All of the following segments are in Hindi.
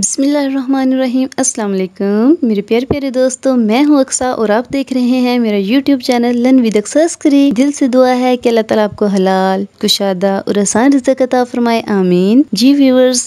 बसमीम् अल्लाम मेरे प्यारे प्यारे दोस्तों मैं हूँ अक्सा और आप देख रहे हैं मेरा YouTube channel learn with Aqsa Askari दिल से दुआ है कि अल्लाह ताला आपको हलाल कुशादा और आसान रिजक अता फरमाए आमीन जी व्यूवर्स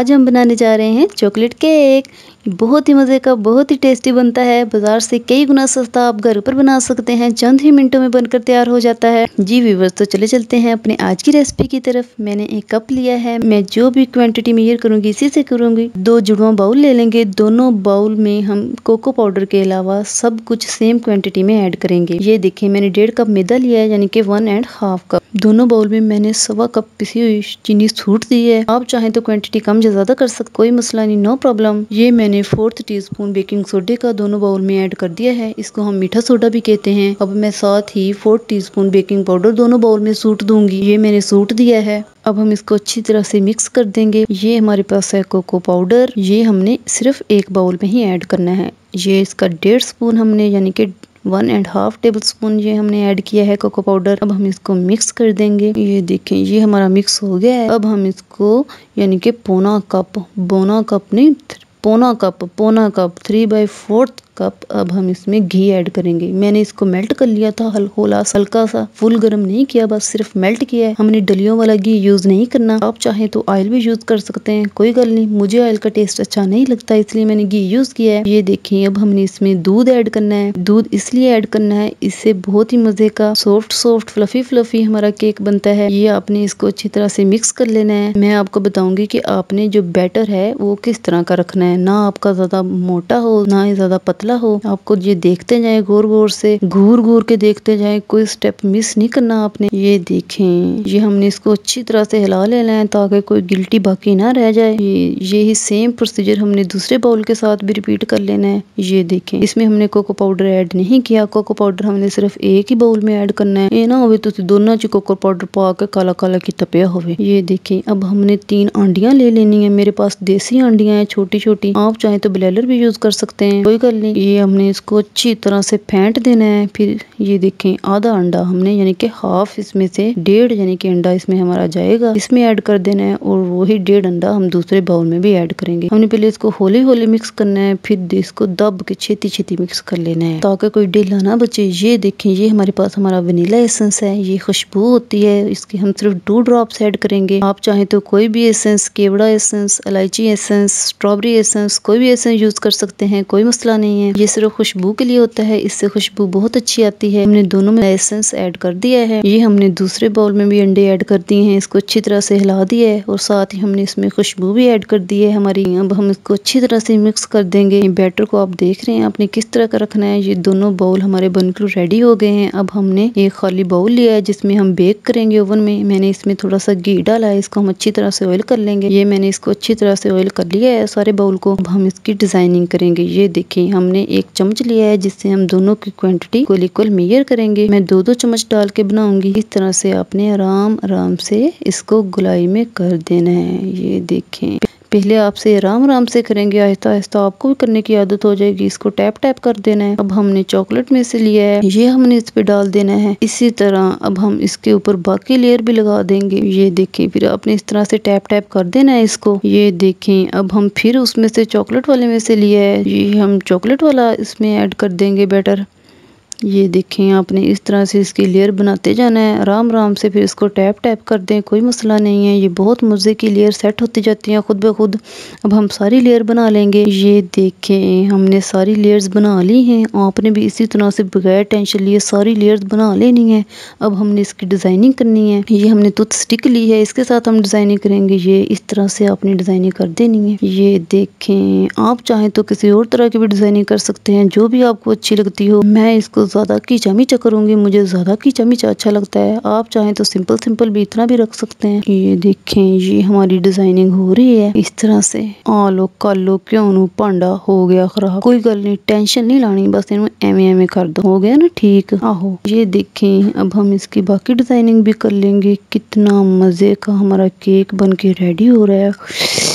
आज हम बनाने जा रहे हैं चॉकलेट केक बहुत ही मज़े का बहुत ही टेस्टी बनता है बाजार से कई गुना सस्ता आप घर पर बना सकते हैं चंद ही मिनटों में बनकर तैयार हो जाता है जी व्यूवर्स तो चले चलते हैं अपने आज की रेसिपी की तरफ मैंने एक कप लिया है मैं जो भी क्वांटिटी मेजर करूंगी इसी से करूंगी दो जुड़वा बाउल ले लेंगे दोनों बाउल में हम कोको पाउडर के अलावा सब कुछ सेम क्वान्टिटी में एड करेंगे ये देखिये मैंने डेढ़ कप मैदा लिया है यानी कि वन एंड हाफ कप दोनों बाउल में मैंने सवा कप पिसी हुई चीनी छूट दी है आप चाहें तो क्वान्टिटी कम या ज्यादा कर सकते कोई मसला नहीं नो प्रॉब्लम ये मैंने मैंने फोर्थ टीस्पून बेकिंग सोडे का दोनों बाउल में ऐड कर दिया है इसको हम मीठा सोडा भी कहते हैं अब मैं साथ ही फोर्थ टीस्पून बेकिंग पाउडर दोनों बाउल में सूट दूंगी ये मैंने सूट दिया है अब हम इसको अच्छी तरह से मिक्स कर देंगे ये हमारे पास है कोको पाउडर ये हमने सिर्फ एक बाउल में ही ऐड करना है ये इसका डेढ़ स्पून हमने यानी कि one and half tablespoon ये हमने ऐड किया है कोको पाउडर अब हम इसको मिक्स कर देंगे ये देखें ये हमारा मिक्स हो गया है अब हम इसको यानी कि पौना कप बोना कप नहीं पौना कप पौना cup three by fourth cup अब हम इसमें घी ऐड करेंगे मैंने इसको मेल्ट कर लिया था हल होला हल्का सा फुल गर्म नहीं किया बस सिर्फ मेल्ट किया है हमने डलियों वाला घी यूज़ नहीं करना आप चाहें तो ऑयल भी यूज़ कर सकते हैं कोई गल नहीं मुझे ऑयल का टेस्ट अच्छा नहीं लगता इसलिए मैंने घी यूज़ किया है ये देखिए अब हमने इसमें दूध ऐड करना है दूध इसलिए ऐड करना है इससे बहुत ही मज़े का सॉफ्ट सॉफ्ट फ्लफी फ्लफी हमारा केक बनता है ये आपने इसको अच्छी तरह से मिक्स कर लेना है मैं आपको बताऊंगी की आपने जो बैटर है वो किस तरह का रखना है ना आपका ज़्यादा मोटा हो ना ही ज़्यादा पतला हो आपको ये देखते जाए गोर गोर से घूर-घूर के देखते जाए कोई स्टेप मिस नहीं करना आपने ये देखे ये हमने इसको अच्छी तरह से हिला लेना है ताकि कोई गिल्टी बाकी ना रह जाए ये ही सेम प्रोसीजर हमने दूसरे बाउल के साथ भी रिपीट कर लेना है ये देखें इसमें हमने कोको पाउडर ऐड नहीं किया कोको पाउडर हमने सिर्फ एक ही बाउल में ऐड करना है ये ना हो तो दोनों च कोको पाउडर पा के काला काला की तपिया हो ये देखें अब हमने तीन आंडिया ले लेनी है मेरे पास देसी आंडिया है छोटी छोटी आप चाहे तो ब्लेलर भी यूज कर सकते हैं कोई गल नहीं ये हमने इसको अच्छी तरह से फेंट देना है फिर ये देखें आधा अंडा हमने यानी कि हाफ इसमें से डेढ़ यानी कि अंडा इसमें हमारा जाएगा इसमें ऐड कर देना है और वही डेढ़ अंडा हम दूसरे बाउल में भी ऐड करेंगे हमने पहले इसको होली होली मिक्स करना है फिर इसको दब के छेती छेती मिक्स कर लेना है ताकि कोई ढीला ना बचे ये देखें ये हमारे पास हमारा वनीला एसेंस है ये खुशबू होती है इसके हम सिर्फ टू ड्रॉप ऐड करेंगे आप चाहें तो कोई भी एसेंस केवड़ा एसेंस इलायची एसेंस स्ट्रॉबेरी एसेंस कोई भी एसेंस यूज कर सकते हैं कोई मसला नहीं है है ये सिर्फ खुशबू के लिए होता है इससे खुशबू बहुत अच्छी आती है हमने दोनों में एसेंस ऐड कर दिया है ये हमने दूसरे बाउल में भी अंडे ऐड कर दिए हैं इसको अच्छी तरह से हिला दिया है और साथ ही हमने इसमें खुशबू भी ऐड कर दी है हमारी अब हम इसको अच्छी तरह से मिक्स कर देंगे बैटर को आप देख रहे हैं आपने किस तरह का रखना है ये दोनों बाउल हमारे बनकर रेडी हो गए हैं अब हमने एक खाली बाउल लिया है जिसमें हम बेक करेंगे ओवन में मैंने इसमें थोड़ा सा घी डाला है इसको हम अच्छी तरह से ऑयल कर लेंगे ये मैंने इसको अच्छी तरह से ऑयल कर लिया है सारे बाउल को अब हम इसकी डिजाइनिंग करेंगे ये देखें हम हमने एक चम्मच लिया है जिससे हम दोनों की क्वांटिटी को इक्वल मेयर करेंगे मैं दो दो चम्मच डाल के बनाऊंगी इस तरह से आपने आराम आराम से इसको गुलाई में कर देना है ये देखें पहले आपसे आराम आराम से करेंगे आहिस्ता आहिस्ता आपको भी करने की आदत हो जाएगी इसको टैप टैप कर देना है अब हमने चॉकलेट में से लिया है ये हमने इस पे डाल देना है इसी तरह अब हम इसके ऊपर बाकी लेयर भी लगा देंगे ये देखें फिर आपने इस तरह से टैप टैप कर देना है इसको ये देखें अब हम फिर उसमें से चॉकलेट वाले में से लिया है ये हम चॉकलेट वाला इसमें ऐड कर देंगे बैटर ये देखें आपने इस तरह से इसकी लेयर बनाते जाना है आराम आराम से फिर इसको टैप टैप कर दें कोई मसला नहीं है ये बहुत मज़े की लेयर सेट होती जाती हैं ख़ुद ब खुद अब हम सारी लेयर बना लेंगे ये देखें हमने सारी लेयर्स बना ली हैं आपने भी इसी तरह से बगैर टेंशन लिए सारी लेयर्स बना लेनी है अब हमने इसकी डिज़ाइनिंग करनी है ये हमने तुत स्टिक ली है इसके साथ हम डिज़ाइनिंग करेंगे ये इस तरह से आपने डिज़ाइनिंग कर देनी है ये देखें आप चाहें तो किसी और तरह की भी डिज़ाइनिंग कर सकते हैं जो भी आपको अच्छी लगती हो मैं इसको ज़्यादा कीचा मीचा करूँगी मुझे ज़्यादा कीचा मीचा अच्छा लगता है आप चाहें तो सिंपल सिंपल भी इतना भी रख सकते हैं ये देखें ये हमारी डिजाइनिंग हो रही है इस तरह से आ लो कर लो क्यों नु भांडा हो गया खराब कोई गल नहीं टेंशन नहीं लानी बस इन एवं एवं कर दो हो गया ना ठीक आहो ये देखें अब हम इसकी बाकी डिजाइनिंग भी कर लेंगे कितना मज़े का हमारा केक बन के रेडी हो रहा है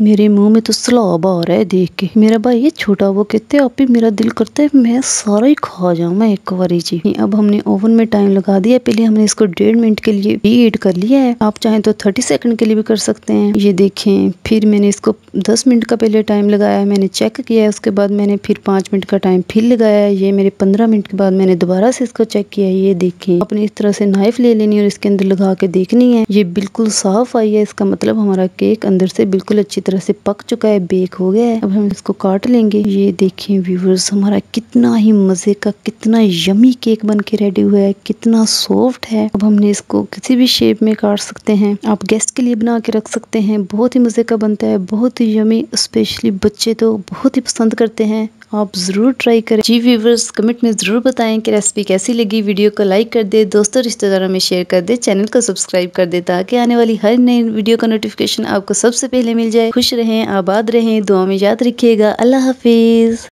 मेरे मुंह में तो सलाब आ रहा है देख के मेरा भाई ये छोटा वो कहते हैं आप ही मेरा दिल करता है मैं सारा ही खा जाऊं मैं एक बार जी अब हमने ओवन में टाइम लगा दिया पहले हमने इसको डेढ़ मिनट के लिए हीट कर लिया है आप चाहें तो थर्टी सेकंड के लिए भी कर सकते हैं ये देखें फिर मैंने इसको दस मिनट का पहले टाइम लगाया मैंने चेक किया है उसके बाद मैंने फिर पांच मिनट का टाइम फिर लगाया है ये मेरे पंद्रह मिनट के बाद मैंने दोबारा से इसको चेक किया है ये देखे अपने इस तरह से नाइफ ले लेनी और इसके अंदर लगा के देखनी है ये बिल्कुल साफ आई है इसका मतलब हमारा केक अंदर से बिल्कुल अच्छी तरह से पक चुका है बेक हो गया है अब हम इसको काट लेंगे ये देखिए व्यूवर्स हमारा कितना ही मजे का कितना यमी केक बन के रेडी हुआ है कितना सॉफ्ट है अब हमने इसको किसी भी शेप में काट सकते हैं आप गेस्ट के लिए बना के रख सकते हैं बहुत ही मजे का बनता है बहुत ही यमी स्पेशली बच्चे तो बहुत ही पसंद करते हैं आप ज़रूर ट्राई करें जी व्यूवर्स कमेंट में ज़रूर बताएं कि रेसिपी कैसी लगी वीडियो को लाइक कर दे दोस्तों रिश्तेदारों में शेयर कर दे चैनल को सब्सक्राइब कर दे ताकि आने वाली हर नई वीडियो का नोटिफिकेशन आपको सबसे पहले मिल जाए खुश रहें आबाद रहें दुआ में याद रखिएगा अल्लाह हाफिज़